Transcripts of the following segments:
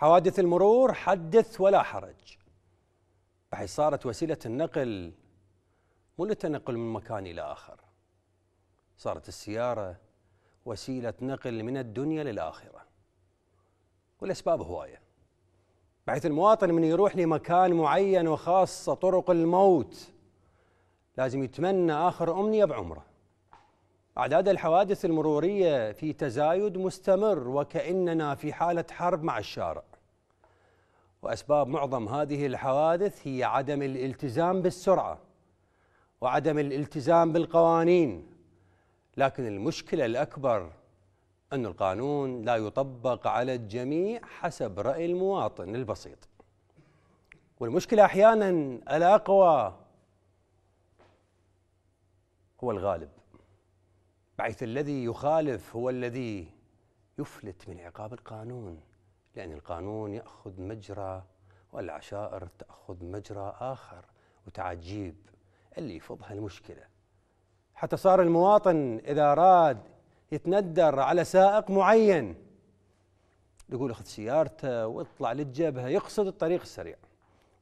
حوادث المرور حدث ولا حرج بحيث صارت وسيلة النقل مو للتنقل من مكان إلى آخر صارت السيارة وسيلة نقل من الدنيا للآخرة والأسباب هواية بحيث المواطن من يروح لمكان معين وخاصة طرق الموت لازم يتمنى آخر أمنية بعمره أعداد الحوادث المرورية في تزايد مستمر وكأننا في حالة حرب مع الشارع وأسباب معظم هذه الحوادث هي عدم الالتزام بالسرعة وعدم الالتزام بالقوانين لكن المشكلة الأكبر أن القانون لا يطبق على الجميع حسب رأي المواطن البسيط والمشكلة أحيانا الأقوى هو الغالب بحيث الذي يخالف هو الذي يفلت من عقاب القانون لأن القانون يأخذ مجرى والعشائر تأخذ مجرى آخر وتعجيب اللي يفضها المشكلة حتى صار المواطن إذا راد يتندر على سائق معين يقول اخذ سيارته واطلع للجبهة يقصد الطريق السريع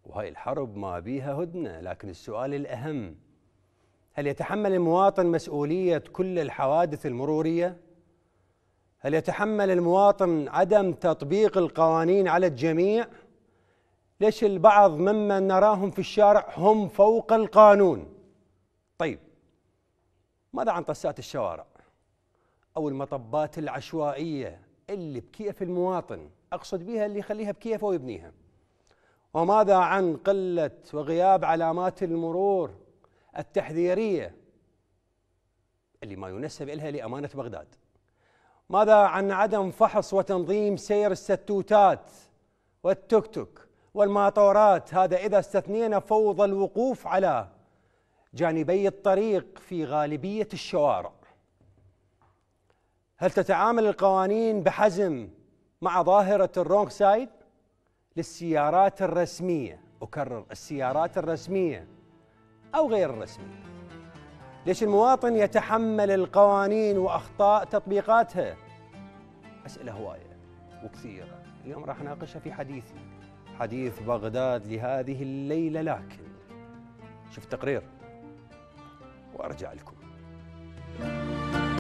وهاي الحرب ما بيها هدنة لكن السؤال الأهم هل يتحمل المواطن مسؤولية كل الحوادث المرورية؟ هل يتحمل المواطن عدم تطبيق القوانين على الجميع؟ ليش البعض ممن نراهم في الشارع هم فوق القانون؟ طيب ماذا عن طسات الشوارع؟ أو المطبات العشوائية اللي بكيف المواطن أقصد بها اللي يخليها بكيفه ويبنيها وماذا عن قلة وغياب علامات المرور التحذيرية اللي ما ينسب إلها لأمانة بغداد ماذا عن عدم فحص وتنظيم سير الستوتات والتوك توك والماطورات هذا إذا استثنينا فوضى الوقوف على جانبي الطريق في غالبية الشوارع هل تتعامل القوانين بحزم مع ظاهرة الرونغ سايد للسيارات الرسمية أكرر السيارات الرسمية أو غير الرسمي ليش المواطن يتحمل القوانين وأخطاء تطبيقاتها أسئلة هواية وكثيرة اليوم راح ناقشها في حديثي حديث بغداد لهذه الليلة لكن شفت تقرير وأرجع لكم